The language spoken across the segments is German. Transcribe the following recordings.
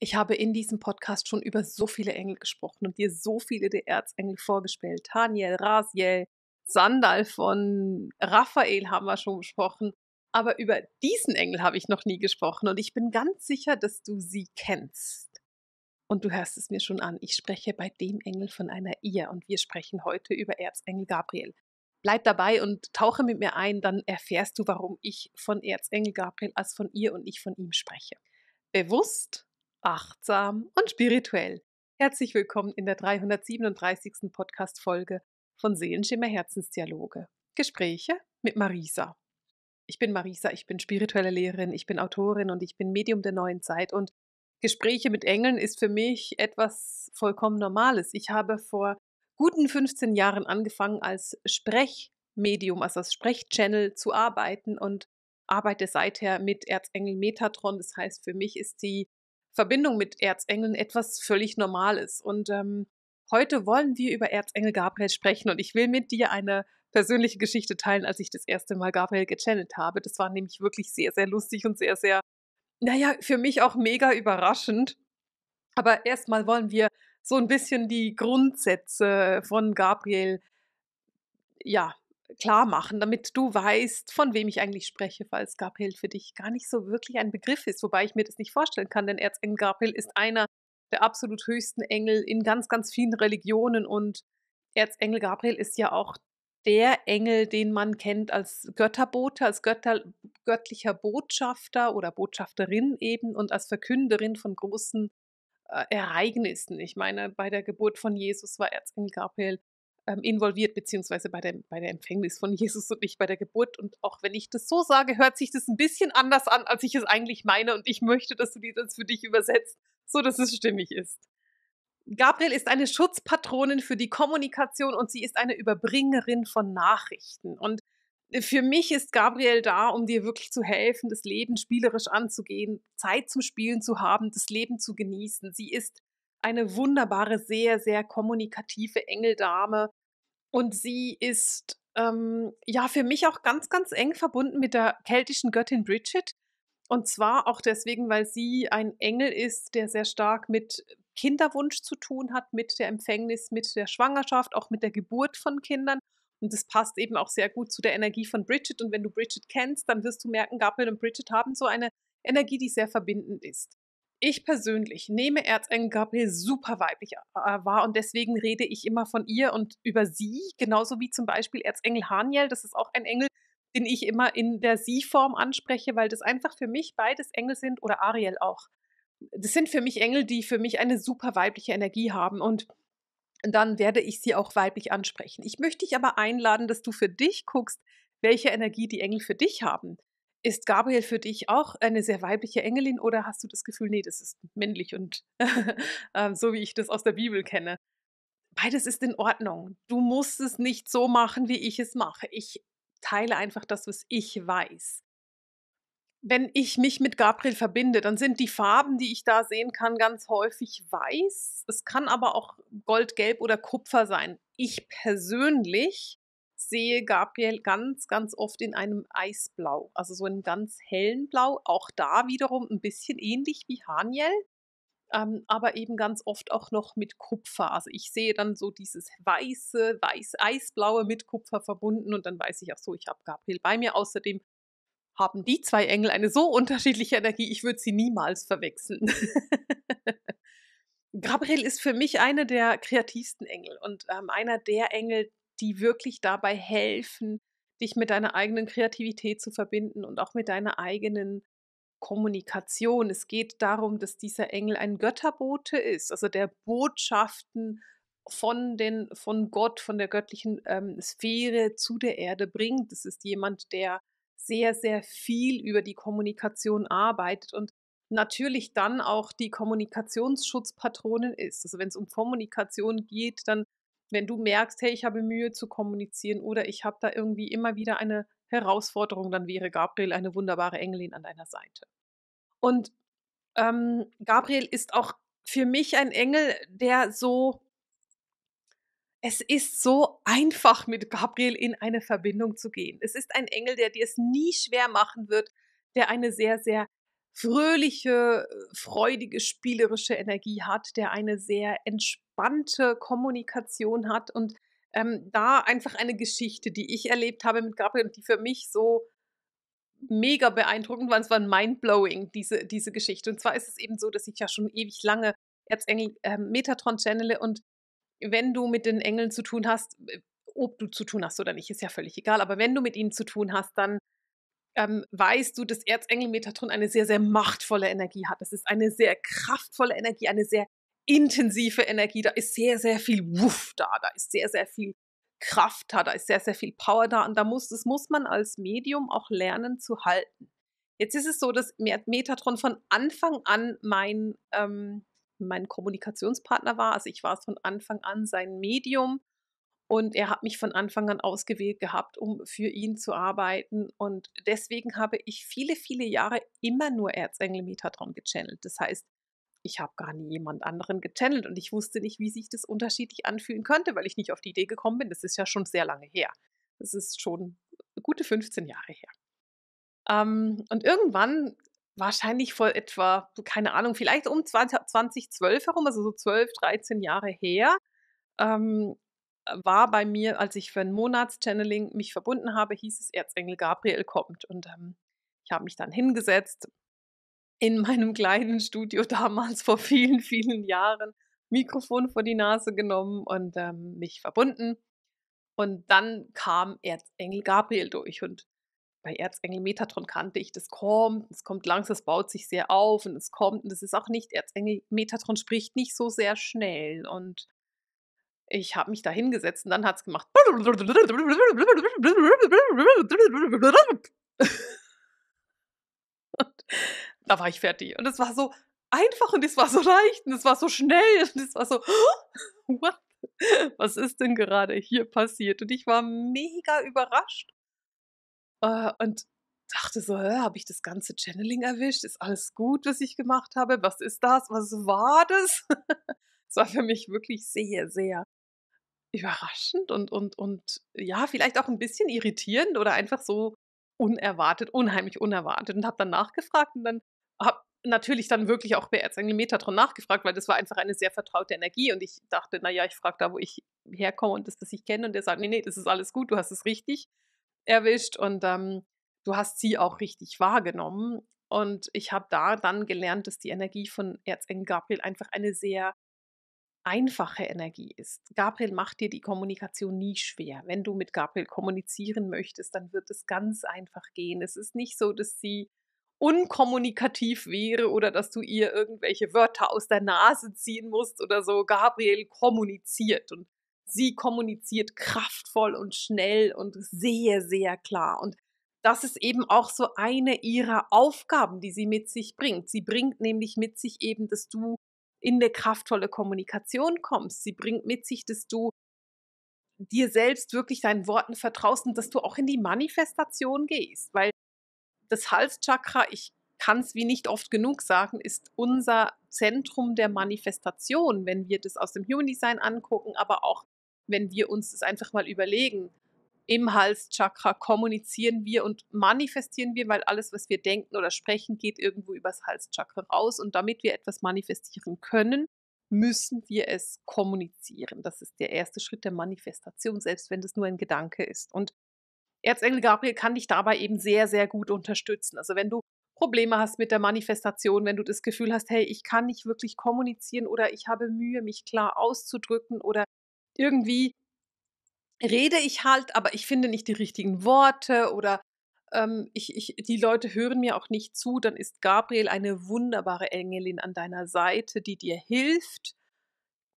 Ich habe in diesem Podcast schon über so viele Engel gesprochen und dir so viele der Erzengel vorgespielt. Daniel, Rasiel, Sandal von Raphael haben wir schon gesprochen. Aber über diesen Engel habe ich noch nie gesprochen und ich bin ganz sicher, dass du sie kennst. Und du hörst es mir schon an, ich spreche bei dem Engel von einer ihr und wir sprechen heute über Erzengel Gabriel. Bleib dabei und tauche mit mir ein, dann erfährst du, warum ich von Erzengel Gabriel als von ihr und ich von ihm spreche. Bewusst achtsam und spirituell. Herzlich willkommen in der 337. Podcast-Folge von Seelenschimmer Herzensdialoge. Gespräche mit Marisa. Ich bin Marisa, ich bin spirituelle Lehrerin, ich bin Autorin und ich bin Medium der neuen Zeit und Gespräche mit Engeln ist für mich etwas vollkommen Normales. Ich habe vor guten 15 Jahren angefangen, als Sprechmedium, also als Sprechchannel zu arbeiten und arbeite seither mit Erzengel Metatron. Das heißt, für mich ist die Verbindung mit Erzengeln etwas völlig Normales. Und ähm, heute wollen wir über Erzengel Gabriel sprechen und ich will mit dir eine persönliche Geschichte teilen, als ich das erste Mal Gabriel gechannelt habe. Das war nämlich wirklich sehr, sehr lustig und sehr, sehr, naja, für mich auch mega überraschend. Aber erstmal wollen wir so ein bisschen die Grundsätze von Gabriel ja, klar machen, damit du weißt, von wem ich eigentlich spreche, falls Gabriel für dich gar nicht so wirklich ein Begriff ist, wobei ich mir das nicht vorstellen kann, denn Erzengel Gabriel ist einer der absolut höchsten Engel in ganz, ganz vielen Religionen und Erzengel Gabriel ist ja auch der Engel, den man kennt als Götterbote, als Götter, göttlicher Botschafter oder Botschafterin eben und als Verkünderin von großen äh, Ereignissen. Ich meine, bei der Geburt von Jesus war Erzengel Gabriel ähm, involviert, beziehungsweise bei der, bei der Empfängnis von Jesus und nicht bei der Geburt. Und auch wenn ich das so sage, hört sich das ein bisschen anders an, als ich es eigentlich meine. Und ich möchte, dass du das für dich übersetzt, so dass es stimmig ist. Gabriel ist eine Schutzpatronin für die Kommunikation und sie ist eine Überbringerin von Nachrichten. Und für mich ist Gabriel da, um dir wirklich zu helfen, das Leben spielerisch anzugehen, Zeit zum Spielen zu haben, das Leben zu genießen. Sie ist eine wunderbare, sehr, sehr kommunikative Engeldame. Und sie ist ähm, ja für mich auch ganz, ganz eng verbunden mit der keltischen Göttin Bridget. Und zwar auch deswegen, weil sie ein Engel ist, der sehr stark mit Kinderwunsch zu tun hat, mit der Empfängnis, mit der Schwangerschaft, auch mit der Geburt von Kindern. Und das passt eben auch sehr gut zu der Energie von Bridget. Und wenn du Bridget kennst, dann wirst du merken, Gabriel und Bridget haben so eine Energie, die sehr verbindend ist ich persönlich nehme Erzengel Gabriel super weiblich wahr und deswegen rede ich immer von ihr und über sie, genauso wie zum Beispiel Erzengel Haniel. Das ist auch ein Engel, den ich immer in der Sie-Form anspreche, weil das einfach für mich beides Engel sind oder Ariel auch. Das sind für mich Engel, die für mich eine super weibliche Energie haben und dann werde ich sie auch weiblich ansprechen. Ich möchte dich aber einladen, dass du für dich guckst, welche Energie die Engel für dich haben. Ist Gabriel für dich auch eine sehr weibliche Engelin oder hast du das Gefühl, nee, das ist männlich und ähm, so wie ich das aus der Bibel kenne? Beides ist in Ordnung. Du musst es nicht so machen, wie ich es mache. Ich teile einfach das, was ich weiß. Wenn ich mich mit Gabriel verbinde, dann sind die Farben, die ich da sehen kann, ganz häufig weiß. Es kann aber auch goldgelb oder Kupfer sein. Ich persönlich sehe Gabriel ganz, ganz oft in einem Eisblau, also so einem ganz hellen Blau. Auch da wiederum ein bisschen ähnlich wie Haniel, ähm, aber eben ganz oft auch noch mit Kupfer. Also ich sehe dann so dieses weiße, weiß, eisblaue mit Kupfer verbunden und dann weiß ich auch so, ich habe Gabriel bei mir. Außerdem haben die zwei Engel eine so unterschiedliche Energie, ich würde sie niemals verwechseln. Gabriel ist für mich einer der kreativsten Engel und ähm, einer der Engel, die wirklich dabei helfen, dich mit deiner eigenen Kreativität zu verbinden und auch mit deiner eigenen Kommunikation. Es geht darum, dass dieser Engel ein Götterbote ist, also der Botschaften von, den, von Gott, von der göttlichen ähm, Sphäre zu der Erde bringt. Das ist jemand, der sehr, sehr viel über die Kommunikation arbeitet und natürlich dann auch die Kommunikationsschutzpatronin ist. Also wenn es um Kommunikation geht, dann wenn du merkst, hey, ich habe Mühe zu kommunizieren oder ich habe da irgendwie immer wieder eine Herausforderung, dann wäre Gabriel eine wunderbare Engelin an deiner Seite. Und ähm, Gabriel ist auch für mich ein Engel, der so, es ist so einfach, mit Gabriel in eine Verbindung zu gehen. Es ist ein Engel, der dir es nie schwer machen wird, der eine sehr, sehr fröhliche, freudige, spielerische Energie hat, der eine sehr entspannte Kommunikation hat und ähm, da einfach eine Geschichte, die ich erlebt habe mit Gabriel und die für mich so mega beeindruckend war. Es war mindblowing, diese, diese Geschichte. Und zwar ist es eben so, dass ich ja schon ewig lange Erzengel äh, Metatron channele und wenn du mit den Engeln zu tun hast, äh, ob du zu tun hast oder nicht, ist ja völlig egal, aber wenn du mit ihnen zu tun hast, dann ähm, weißt du, dass Erzengel Metatron eine sehr, sehr machtvolle Energie hat. Das ist eine sehr kraftvolle Energie, eine sehr intensive Energie. Da ist sehr, sehr viel Wuff da, da ist sehr, sehr viel Kraft da, da ist sehr, sehr viel Power da. Und da muss, das muss man als Medium auch lernen zu halten. Jetzt ist es so, dass Metatron von Anfang an mein, ähm, mein Kommunikationspartner war. Also ich war von Anfang an sein Medium. Und er hat mich von Anfang an ausgewählt gehabt, um für ihn zu arbeiten. Und deswegen habe ich viele, viele Jahre immer nur Erzengel Metatron gechannelt. Das heißt, ich habe gar nie jemand anderen gechannelt und ich wusste nicht, wie sich das unterschiedlich anfühlen könnte, weil ich nicht auf die Idee gekommen bin. Das ist ja schon sehr lange her. Das ist schon gute 15 Jahre her. Ähm, und irgendwann, wahrscheinlich vor etwa, keine Ahnung, vielleicht um 20, 2012 herum, also so 12, 13 Jahre her, ähm, war bei mir, als ich für ein Monatschanneling mich verbunden habe, hieß es, Erzengel Gabriel kommt. Und ähm, ich habe mich dann hingesetzt in meinem kleinen Studio damals vor vielen, vielen Jahren, Mikrofon vor die Nase genommen und ähm, mich verbunden. Und dann kam Erzengel Gabriel durch und bei Erzengel Metatron kannte ich, das kommt, es kommt langsam, es baut sich sehr auf und es kommt und es ist auch nicht, Erzengel Metatron spricht nicht so sehr schnell und ich habe mich da hingesetzt und dann hat es gemacht. da war ich fertig. Und es war so einfach und es war so leicht und es war so schnell und es war so, what? was ist denn gerade hier passiert? Und ich war mega überrascht äh, und dachte so, habe ich das ganze Channeling erwischt? Ist alles gut, was ich gemacht habe? Was ist das? Was war das? Es war für mich wirklich sehr, sehr überraschend und, und, und ja, vielleicht auch ein bisschen irritierend oder einfach so unerwartet, unheimlich unerwartet und habe dann nachgefragt und dann habe natürlich dann wirklich auch bei Erzengel Metatron nachgefragt, weil das war einfach eine sehr vertraute Energie und ich dachte, naja, ich frage da, wo ich herkomme und das, das ich kenne und der sagt, nee, nee, das ist alles gut, du hast es richtig erwischt und ähm, du hast sie auch richtig wahrgenommen und ich habe da dann gelernt, dass die Energie von Erzengel Gabriel einfach eine sehr einfache Energie ist. Gabriel macht dir die Kommunikation nie schwer. Wenn du mit Gabriel kommunizieren möchtest, dann wird es ganz einfach gehen. Es ist nicht so, dass sie unkommunikativ wäre oder dass du ihr irgendwelche Wörter aus der Nase ziehen musst oder so. Gabriel kommuniziert und sie kommuniziert kraftvoll und schnell und sehr, sehr klar. Und das ist eben auch so eine ihrer Aufgaben, die sie mit sich bringt. Sie bringt nämlich mit sich eben, dass du in eine kraftvolle Kommunikation kommst. Sie bringt mit sich, dass du dir selbst wirklich deinen Worten vertraust und dass du auch in die Manifestation gehst, weil das Halschakra, ich kann es wie nicht oft genug sagen, ist unser Zentrum der Manifestation, wenn wir das aus dem Human Design angucken, aber auch wenn wir uns das einfach mal überlegen, im Halschakra kommunizieren wir und manifestieren wir, weil alles, was wir denken oder sprechen, geht irgendwo übers Halschakra raus. Und damit wir etwas manifestieren können, müssen wir es kommunizieren. Das ist der erste Schritt der Manifestation, selbst wenn das nur ein Gedanke ist. Und Erzengel Gabriel kann dich dabei eben sehr, sehr gut unterstützen. Also wenn du Probleme hast mit der Manifestation, wenn du das Gefühl hast, hey, ich kann nicht wirklich kommunizieren oder ich habe Mühe, mich klar auszudrücken oder irgendwie rede ich halt, aber ich finde nicht die richtigen Worte oder ähm, ich, ich, die Leute hören mir auch nicht zu, dann ist Gabriel eine wunderbare Engelin an deiner Seite, die dir hilft,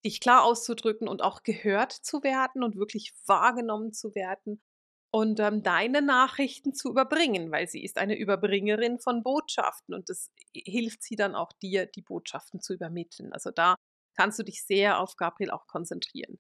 dich klar auszudrücken und auch gehört zu werden und wirklich wahrgenommen zu werden und ähm, deine Nachrichten zu überbringen, weil sie ist eine Überbringerin von Botschaften und das hilft sie dann auch dir, die Botschaften zu übermitteln. Also da kannst du dich sehr auf Gabriel auch konzentrieren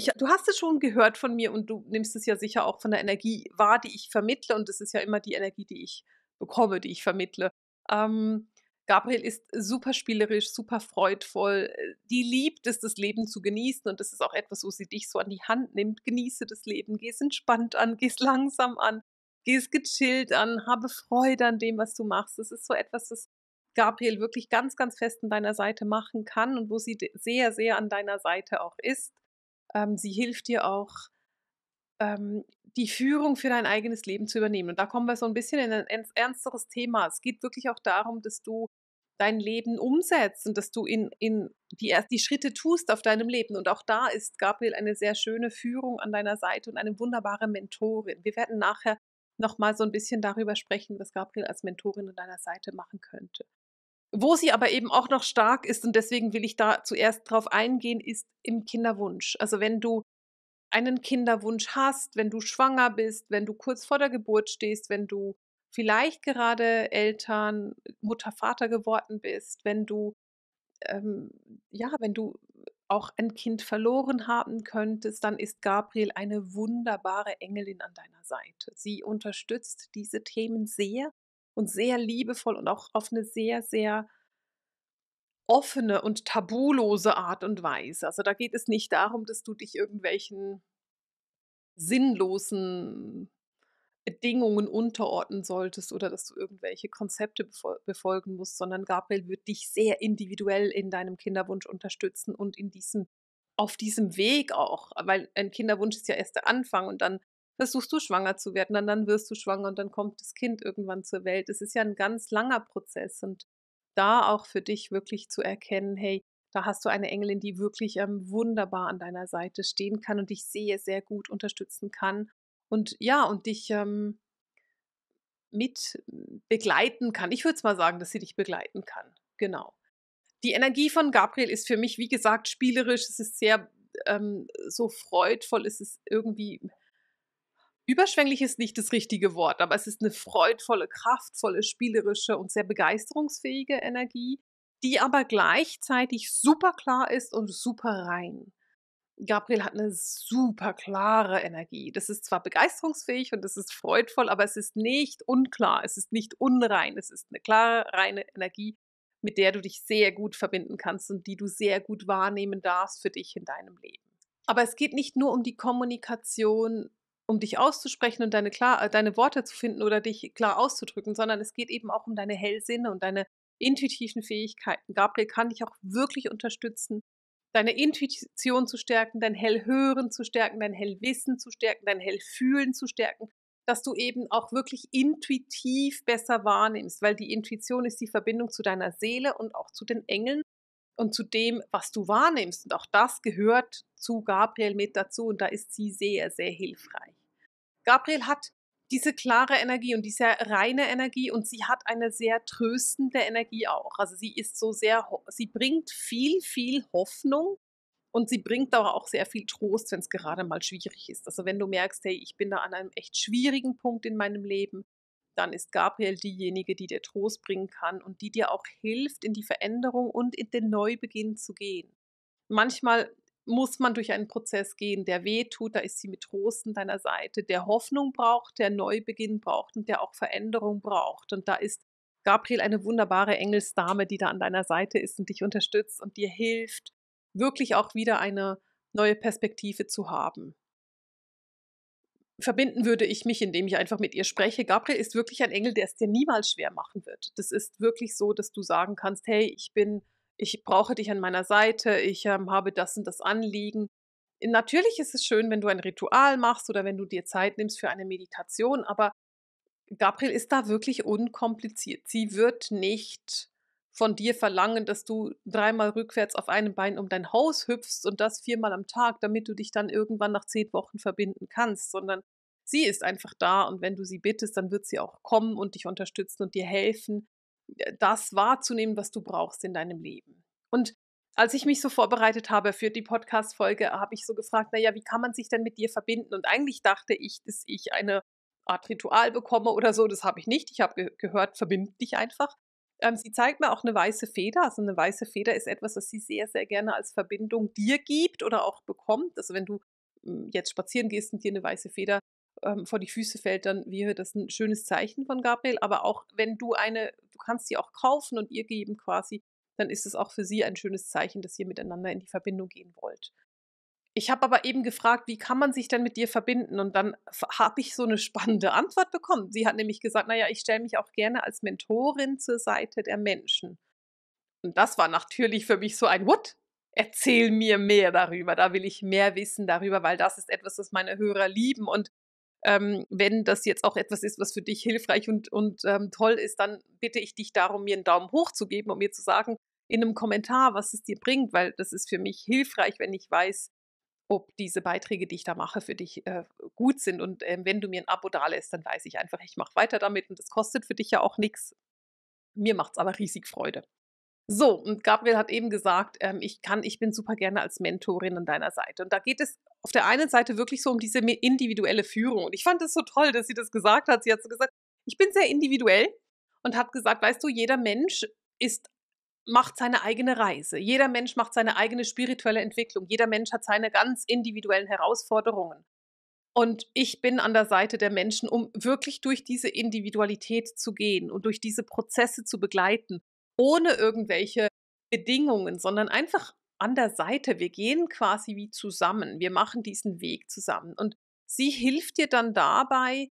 ich, du hast es schon gehört von mir und du nimmst es ja sicher auch von der Energie wahr, die ich vermittle. Und es ist ja immer die Energie, die ich bekomme, die ich vermittle. Ähm, Gabriel ist super spielerisch, super freudvoll. Die liebt es, das Leben zu genießen. Und das ist auch etwas, wo sie dich so an die Hand nimmt. Genieße das Leben, geh es entspannt an, geh es langsam an, geh es gechillt an, habe Freude an dem, was du machst. Das ist so etwas, das Gabriel wirklich ganz, ganz fest an deiner Seite machen kann und wo sie sehr, sehr an deiner Seite auch ist. Ähm, sie hilft dir auch, ähm, die Führung für dein eigenes Leben zu übernehmen. Und da kommen wir so ein bisschen in ein ernsteres Thema. Es geht wirklich auch darum, dass du dein Leben umsetzt und dass du in, in die, die Schritte tust auf deinem Leben. Und auch da ist Gabriel eine sehr schöne Führung an deiner Seite und eine wunderbare Mentorin. Wir werden nachher nochmal so ein bisschen darüber sprechen, was Gabriel als Mentorin an deiner Seite machen könnte. Wo sie aber eben auch noch stark ist, und deswegen will ich da zuerst drauf eingehen, ist im Kinderwunsch. Also wenn du einen Kinderwunsch hast, wenn du schwanger bist, wenn du kurz vor der Geburt stehst, wenn du vielleicht gerade Eltern, Mutter, Vater geworden bist, wenn du ähm, ja, wenn du auch ein Kind verloren haben könntest, dann ist Gabriel eine wunderbare Engelin an deiner Seite. Sie unterstützt diese Themen sehr und sehr liebevoll und auch auf eine sehr, sehr offene und tabulose Art und Weise. Also da geht es nicht darum, dass du dich irgendwelchen sinnlosen Bedingungen unterordnen solltest oder dass du irgendwelche Konzepte befolgen musst, sondern Gabriel wird dich sehr individuell in deinem Kinderwunsch unterstützen und in diesem auf diesem Weg auch, weil ein Kinderwunsch ist ja erst der Anfang und dann versuchst du schwanger zu werden und dann wirst du schwanger und dann kommt das Kind irgendwann zur Welt. Es ist ja ein ganz langer Prozess und da auch für dich wirklich zu erkennen, hey, da hast du eine Engelin, die wirklich ähm, wunderbar an deiner Seite stehen kann und dich sehr, sehr gut unterstützen kann. Und ja, und dich ähm, mit begleiten kann. Ich würde es mal sagen, dass sie dich begleiten kann. Genau. Die Energie von Gabriel ist für mich, wie gesagt, spielerisch. Es ist sehr ähm, so freudvoll. Es ist irgendwie Überschwänglich ist nicht das richtige Wort, aber es ist eine freudvolle, kraftvolle, spielerische und sehr begeisterungsfähige Energie, die aber gleichzeitig super klar ist und super rein. Gabriel hat eine super klare Energie. Das ist zwar begeisterungsfähig und das ist freudvoll, aber es ist nicht unklar, es ist nicht unrein, es ist eine klare, reine Energie, mit der du dich sehr gut verbinden kannst und die du sehr gut wahrnehmen darfst für dich in deinem Leben. Aber es geht nicht nur um die Kommunikation um dich auszusprechen und deine, klar, deine Worte zu finden oder dich klar auszudrücken, sondern es geht eben auch um deine Hellsinne und deine intuitiven Fähigkeiten. Gabriel kann dich auch wirklich unterstützen, deine Intuition zu stärken, dein Hellhören zu stärken, dein Hellwissen zu stärken, dein Hellfühlen zu stärken, dass du eben auch wirklich intuitiv besser wahrnimmst, weil die Intuition ist die Verbindung zu deiner Seele und auch zu den Engeln und zu dem, was du wahrnimmst. Und auch das gehört zu Gabriel mit dazu und da ist sie sehr, sehr hilfreich. Gabriel hat diese klare Energie und diese reine Energie und sie hat eine sehr tröstende Energie auch. Also sie ist so sehr, sie bringt viel, viel Hoffnung und sie bringt aber auch sehr viel Trost, wenn es gerade mal schwierig ist. Also wenn du merkst, hey, ich bin da an einem echt schwierigen Punkt in meinem Leben, dann ist Gabriel diejenige, die dir Trost bringen kann und die dir auch hilft, in die Veränderung und in den Neubeginn zu gehen. Manchmal muss man durch einen Prozess gehen, der weh tut, da ist sie mit Trost an deiner Seite, der Hoffnung braucht, der Neubeginn braucht und der auch Veränderung braucht. Und da ist Gabriel eine wunderbare Engelsdame, die da an deiner Seite ist und dich unterstützt und dir hilft, wirklich auch wieder eine neue Perspektive zu haben. Verbinden würde ich mich, indem ich einfach mit ihr spreche. Gabriel ist wirklich ein Engel, der es dir niemals schwer machen wird. Das ist wirklich so, dass du sagen kannst, hey, ich bin ich brauche dich an meiner Seite, ich ähm, habe das und das Anliegen. Natürlich ist es schön, wenn du ein Ritual machst oder wenn du dir Zeit nimmst für eine Meditation, aber Gabriel ist da wirklich unkompliziert. Sie wird nicht von dir verlangen, dass du dreimal rückwärts auf einem Bein um dein Haus hüpfst und das viermal am Tag, damit du dich dann irgendwann nach zehn Wochen verbinden kannst, sondern sie ist einfach da und wenn du sie bittest, dann wird sie auch kommen und dich unterstützen und dir helfen das wahrzunehmen, was du brauchst in deinem Leben. Und als ich mich so vorbereitet habe für die Podcast-Folge, habe ich so gefragt, naja, wie kann man sich denn mit dir verbinden? Und eigentlich dachte ich, dass ich eine Art Ritual bekomme oder so. Das habe ich nicht. Ich habe ge gehört, verbinde dich einfach. Ähm, sie zeigt mir auch eine weiße Feder. Also eine weiße Feder ist etwas, was sie sehr, sehr gerne als Verbindung dir gibt oder auch bekommt. Also wenn du hm, jetzt spazieren gehst und dir eine weiße Feder ähm, vor die Füße fällt, dann wäre das ein schönes Zeichen von Gabriel. Aber auch wenn du eine, du kannst sie auch kaufen und ihr geben quasi, dann ist es auch für sie ein schönes Zeichen, dass ihr miteinander in die Verbindung gehen wollt. Ich habe aber eben gefragt, wie kann man sich denn mit dir verbinden? Und dann habe ich so eine spannende Antwort bekommen. Sie hat nämlich gesagt, naja, ich stelle mich auch gerne als Mentorin zur Seite der Menschen. Und das war natürlich für mich so ein What? Erzähl mir mehr darüber, da will ich mehr wissen darüber, weil das ist etwas, das meine Hörer lieben. Und ähm, wenn das jetzt auch etwas ist, was für dich hilfreich und, und ähm, toll ist, dann bitte ich dich darum, mir einen Daumen hoch zu geben und um mir zu sagen in einem Kommentar, was es dir bringt, weil das ist für mich hilfreich, wenn ich weiß, ob diese Beiträge, die ich da mache, für dich äh, gut sind. Und ähm, wenn du mir ein Abo da lässt, dann weiß ich einfach, ich mache weiter damit und das kostet für dich ja auch nichts. Mir macht es aber riesig Freude. So, und Gabriel hat eben gesagt, ähm, ich kann, ich bin super gerne als Mentorin an deiner Seite. Und da geht es auf der einen Seite wirklich so um diese individuelle Führung. Und ich fand es so toll, dass sie das gesagt hat. Sie hat so gesagt, ich bin sehr individuell und hat gesagt, weißt du, jeder Mensch ist macht seine eigene Reise. Jeder Mensch macht seine eigene spirituelle Entwicklung. Jeder Mensch hat seine ganz individuellen Herausforderungen. Und ich bin an der Seite der Menschen, um wirklich durch diese Individualität zu gehen und durch diese Prozesse zu begleiten ohne irgendwelche Bedingungen, sondern einfach an der Seite. Wir gehen quasi wie zusammen. Wir machen diesen Weg zusammen. Und sie hilft dir dann dabei,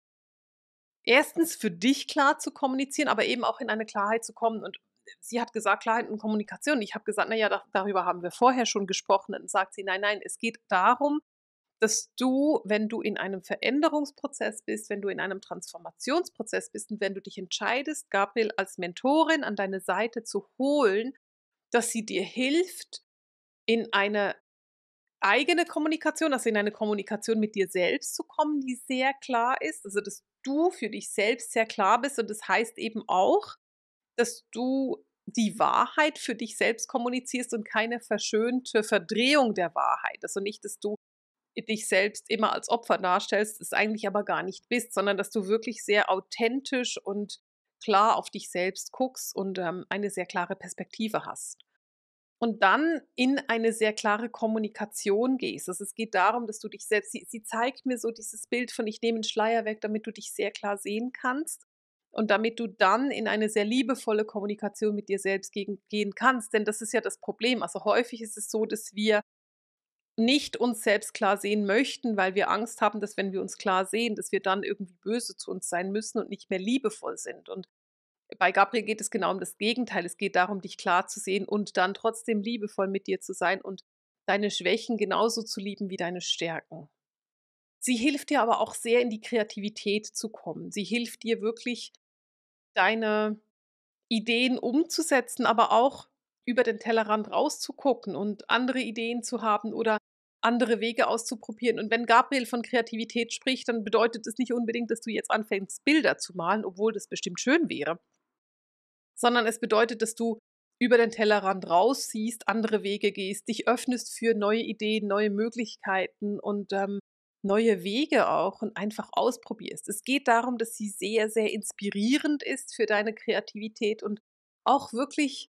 erstens für dich klar zu kommunizieren, aber eben auch in eine Klarheit zu kommen. Und sie hat gesagt, Klarheit und Kommunikation. Ich habe gesagt, naja, darüber haben wir vorher schon gesprochen. Und Dann sagt sie, nein, nein, es geht darum, dass du, wenn du in einem Veränderungsprozess bist, wenn du in einem Transformationsprozess bist und wenn du dich entscheidest, Gabriel als Mentorin an deine Seite zu holen, dass sie dir hilft, in eine eigene Kommunikation, also in eine Kommunikation mit dir selbst zu kommen, die sehr klar ist, also dass du für dich selbst sehr klar bist und das heißt eben auch, dass du die Wahrheit für dich selbst kommunizierst und keine verschönte Verdrehung der Wahrheit. Also nicht, dass du dich selbst immer als Opfer darstellst, es eigentlich aber gar nicht bist, sondern dass du wirklich sehr authentisch und klar auf dich selbst guckst und ähm, eine sehr klare Perspektive hast. Und dann in eine sehr klare Kommunikation gehst. Also es geht darum, dass du dich selbst, sie, sie zeigt mir so dieses Bild von ich nehme einen Schleier weg, damit du dich sehr klar sehen kannst und damit du dann in eine sehr liebevolle Kommunikation mit dir selbst gegen, gehen kannst. Denn das ist ja das Problem. Also häufig ist es so, dass wir nicht uns selbst klar sehen möchten, weil wir Angst haben, dass wenn wir uns klar sehen, dass wir dann irgendwie böse zu uns sein müssen und nicht mehr liebevoll sind. Und bei Gabriel geht es genau um das Gegenteil. Es geht darum, dich klar zu sehen und dann trotzdem liebevoll mit dir zu sein und deine Schwächen genauso zu lieben wie deine Stärken. Sie hilft dir aber auch sehr in die Kreativität zu kommen. Sie hilft dir wirklich, deine Ideen umzusetzen, aber auch über den Tellerrand rauszugucken und andere Ideen zu haben oder andere Wege auszuprobieren. Und wenn Gabriel von Kreativität spricht, dann bedeutet es nicht unbedingt, dass du jetzt anfängst, Bilder zu malen, obwohl das bestimmt schön wäre, sondern es bedeutet, dass du über den Tellerrand raus siehst, andere Wege gehst, dich öffnest für neue Ideen, neue Möglichkeiten und ähm, neue Wege auch und einfach ausprobierst. Es geht darum, dass sie sehr, sehr inspirierend ist für deine Kreativität und auch wirklich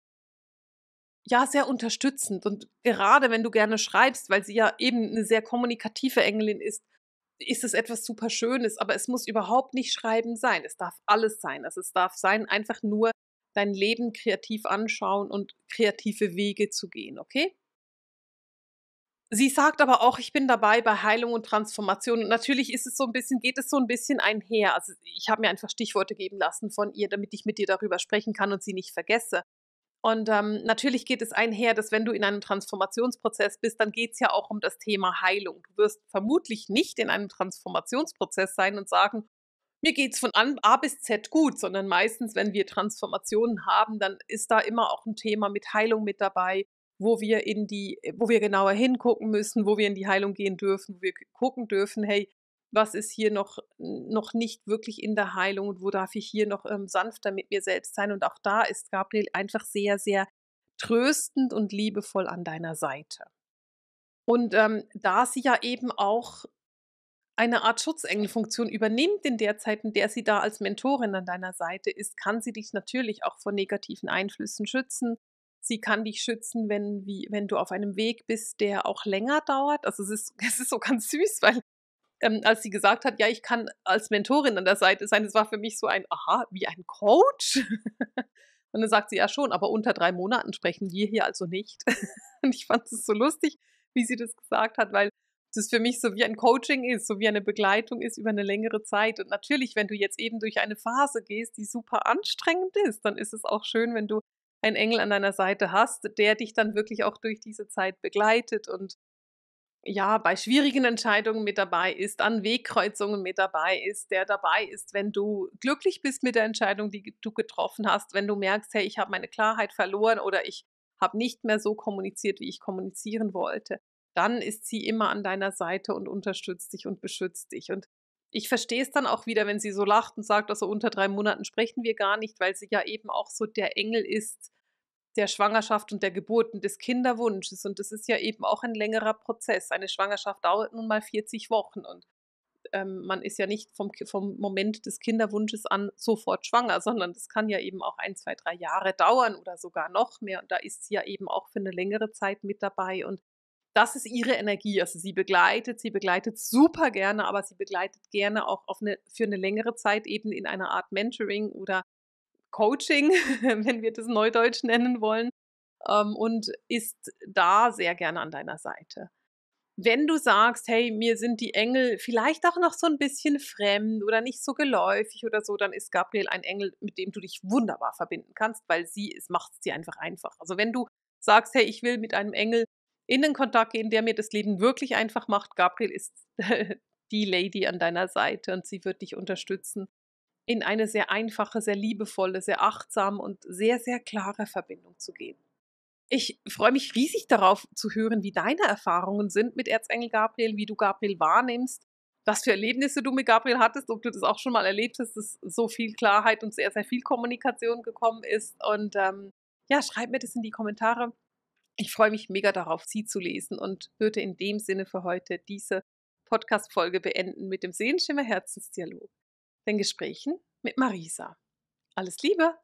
ja sehr unterstützend. Und gerade wenn du gerne schreibst, weil sie ja eben eine sehr kommunikative Engelin ist, ist es etwas super Schönes, aber es muss überhaupt nicht Schreiben sein. Es darf alles sein. Also es darf sein, einfach nur dein Leben kreativ anschauen und kreative Wege zu gehen, okay? Sie sagt aber auch, ich bin dabei bei Heilung und Transformation. Und natürlich ist es so ein bisschen, geht es so ein bisschen einher. Also ich habe mir einfach Stichworte geben lassen von ihr, damit ich mit dir darüber sprechen kann und sie nicht vergesse. Und ähm, natürlich geht es einher, dass wenn du in einem Transformationsprozess bist, dann geht es ja auch um das Thema Heilung. Du wirst vermutlich nicht in einem Transformationsprozess sein und sagen, mir geht es von A bis Z gut, sondern meistens, wenn wir Transformationen haben, dann ist da immer auch ein Thema mit Heilung mit dabei, wo wir in die, wo wir genauer hingucken müssen, wo wir in die Heilung gehen dürfen, wo wir gucken dürfen, hey, was ist hier noch, noch nicht wirklich in der Heilung und wo darf ich hier noch ähm, sanfter mit mir selbst sein. Und auch da ist Gabriel einfach sehr, sehr tröstend und liebevoll an deiner Seite. Und ähm, da sie ja eben auch eine Art Schutzengelfunktion übernimmt in der Zeit, in der sie da als Mentorin an deiner Seite ist, kann sie dich natürlich auch vor negativen Einflüssen schützen. Sie kann dich schützen, wenn, wie, wenn du auf einem Weg bist, der auch länger dauert. Also es ist, es ist so ganz süß, weil ähm, als sie gesagt hat, ja, ich kann als Mentorin an der Seite sein, das war für mich so ein, aha, wie ein Coach. Und dann sagt sie ja schon, aber unter drei Monaten sprechen wir hier also nicht. Und ich fand es so lustig, wie sie das gesagt hat, weil das für mich so wie ein Coaching ist, so wie eine Begleitung ist über eine längere Zeit. Und natürlich, wenn du jetzt eben durch eine Phase gehst, die super anstrengend ist, dann ist es auch schön, wenn du einen Engel an deiner Seite hast, der dich dann wirklich auch durch diese Zeit begleitet und ja, bei schwierigen Entscheidungen mit dabei ist, an Wegkreuzungen mit dabei ist, der dabei ist, wenn du glücklich bist mit der Entscheidung, die du getroffen hast, wenn du merkst, hey, ich habe meine Klarheit verloren oder ich habe nicht mehr so kommuniziert, wie ich kommunizieren wollte, dann ist sie immer an deiner Seite und unterstützt dich und beschützt dich. Und ich verstehe es dann auch wieder, wenn sie so lacht und sagt, also unter drei Monaten sprechen wir gar nicht, weil sie ja eben auch so der Engel ist, der Schwangerschaft und der Geburt und des Kinderwunsches. Und das ist ja eben auch ein längerer Prozess. Eine Schwangerschaft dauert nun mal 40 Wochen und ähm, man ist ja nicht vom, vom Moment des Kinderwunsches an sofort schwanger, sondern das kann ja eben auch ein, zwei, drei Jahre dauern oder sogar noch mehr. Und da ist sie ja eben auch für eine längere Zeit mit dabei. Und das ist ihre Energie. Also sie begleitet, sie begleitet super gerne, aber sie begleitet gerne auch eine, für eine längere Zeit eben in einer Art Mentoring oder Coaching, wenn wir das Neudeutsch nennen wollen, ähm, und ist da sehr gerne an deiner Seite. Wenn du sagst, hey, mir sind die Engel vielleicht auch noch so ein bisschen fremd oder nicht so geläufig oder so, dann ist Gabriel ein Engel, mit dem du dich wunderbar verbinden kannst, weil sie es macht es dir einfach einfach. Also wenn du sagst, hey, ich will mit einem Engel in den Kontakt gehen, der mir das Leben wirklich einfach macht, Gabriel ist die Lady an deiner Seite und sie wird dich unterstützen in eine sehr einfache, sehr liebevolle, sehr achtsame und sehr, sehr klare Verbindung zu gehen. Ich freue mich riesig darauf zu hören, wie deine Erfahrungen sind mit Erzengel Gabriel, wie du Gabriel wahrnimmst, was für Erlebnisse du mit Gabriel hattest, ob du das auch schon mal erlebt hast, dass so viel Klarheit und sehr, sehr viel Kommunikation gekommen ist. Und ähm, ja, schreib mir das in die Kommentare. Ich freue mich mega darauf, sie zu lesen und würde in dem Sinne für heute diese Podcast-Folge beenden mit dem Sehenschimmer Herzensdialog den Gesprächen mit Marisa. Alles Liebe!